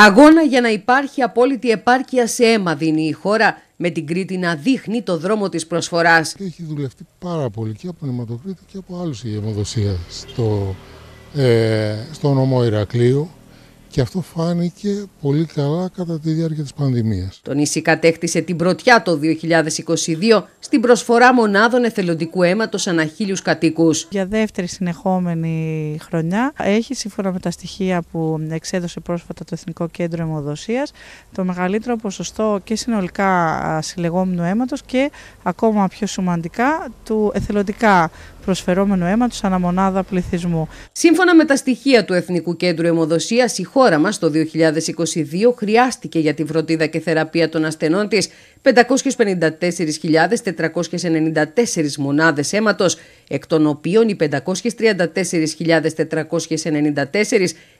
Αγώνα για να υπάρχει απόλυτη επάρκεια σε αίμα δίνει η χώρα, με την Κρήτη να δείχνει το δρόμο της προσφοράς. Έχει δουλευτεί πάρα πολύ και από νηματοκρήτη και από άλλους η αιμοδοσία στο, ε, στο νομό Ηρακλείου και αυτό φάνηκε πολύ καλά κατά τη διάρκεια της πανδημίας. Το νησί κατέκτησε την πρωτιά το 2022 στην προσφορά μονάδων εθελοντικού αίματος ανά χίλιους κατοίκους. Για δεύτερη συνεχόμενη χρονιά έχει σύμφωνα με τα στοιχεία που εξέδωσε πρόσφατα το Εθνικό Κέντρο Εμοδοσίας... το μεγαλύτερο ποσοστό και συνολικά συλλεγόμενου αίματος και ακόμα πιο σημαντικά του εθελοντικά προσφερόμενου αίματος ανά μονάδα πληθυσμού. Σύμφωνα με τα στοιχεία του Εθνικού Κέντρου Εμοδοσία. η χώρα μας το 2022 χρειάστηκε για τη φροντίδα και θεραπεία των ασθενών της 554.494 μονάδες αίματος, εκ των οποίων οι 534.494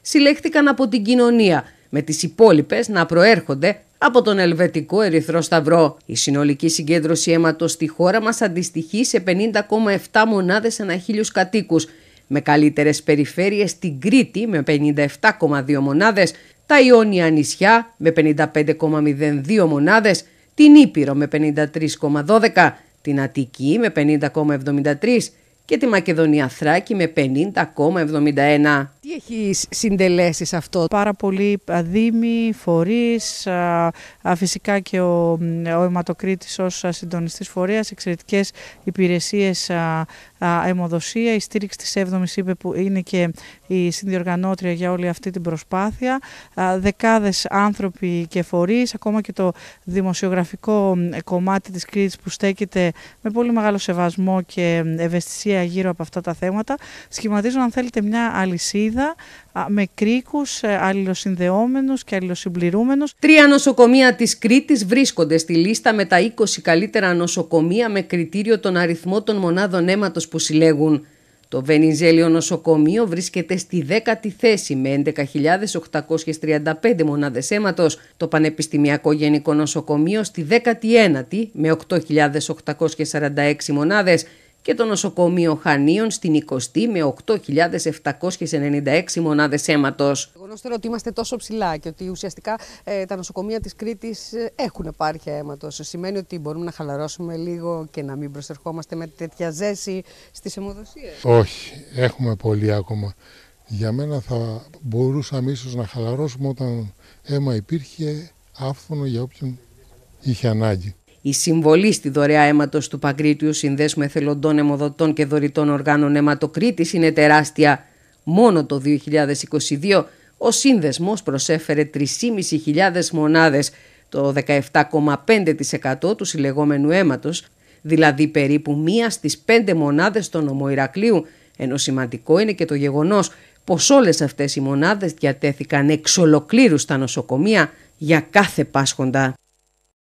συλλέχθηκαν από την κοινωνία, με τις υπόλοιπες να προέρχονται από τον Ελβετικό Ερυθρό Σταυρό. Η συνολική συγκέντρωση αίματος στη χώρα μας αντιστοιχεί σε 50,7 μονάδες ανά χίλιους κατοίκους, με καλύτερες περιφέρειες την Κρήτη με 57,2 μονάδες, τα Ιόνια νησιά με 55,02 μονάδες, την Ήπειρο με 53,12, την Αττική με 50,73 και τη Μακεδονία Θράκη με 50,71 έχει συντελέσει σε αυτό. Πάρα πολλοί δήμοι, φορεί, φυσικά και ο, ο αιματοκρίτης ως συντονιστής φορέας, εξαιρετικές υπηρεσίες αιμοδοσία, η στήριξη της 7ης είπε που είναι και η συνδιοργανώτρια για όλη αυτή την προσπάθεια, δεκάδες άνθρωποι και φορείς, ακόμα και το δημοσιογραφικό κομμάτι της Κρήτης που στέκεται με πολύ μεγάλο σεβασμό και ευαισθησία γύρω από αυτά τα θέματα, σχηματίζουν αν θέλετε μια αλυσίδα με κρίκους ε, αλληλοσυνδεόμενους και αλληλοσυμπληρούμενους. Τρία νοσοκομεία της Κρήτης βρίσκονται στη λίστα με τα 20 καλύτερα νοσοκομεία με κριτήριο τον αριθμό των μονάδων αίματος που συλλέγουν. Το Βενιζέλιο νοσοκομείο βρίσκεται στη 10η θέση με 11.835 μονάδες αίματος, το Πανεπιστημιακό Γενικό Νοσοκομείο στη 19η με 8.846 μονάδες και το νοσοκομείο Χανίων στην 20η με 8.796 μονάδες αίματος. Εγώ ότι είμαστε τόσο ψηλά και ότι ουσιαστικά ε, τα νοσοκομεία της Κρήτης ε, έχουν επάρκεια αίματος. Σημαίνει ότι μπορούμε να χαλαρώσουμε λίγο και να μην προσερχόμαστε με τέτοια ζέση στις αιμοδοσίες. Όχι, έχουμε πολύ ακόμα. Για μένα θα μπορούσαμε ίσως να χαλαρώσουμε όταν αίμα υπήρχε άφθονο για όποιον είχε ανάγκη. Η συμβολή στη δωρεά αίματος του Παγκρίτιου Συνδέσμου Εθελοντών Αιμοδοτών και Δωρητών Οργάνων αιματοκρήτη είναι τεράστια. Μόνο το 2022 ο σύνδεσμος προσέφερε 3.500 μονάδες το 17,5% του συλλεγόμενου αίματος, δηλαδή περίπου μία στις πέντε μονάδες των Ομοϊρακλείου, ενώ σημαντικό είναι και το γεγονός πως όλες αυτές οι μονάδες διατέθηκαν εξ ολοκλήρους στα νοσοκομεία για κάθε πάσχοντα.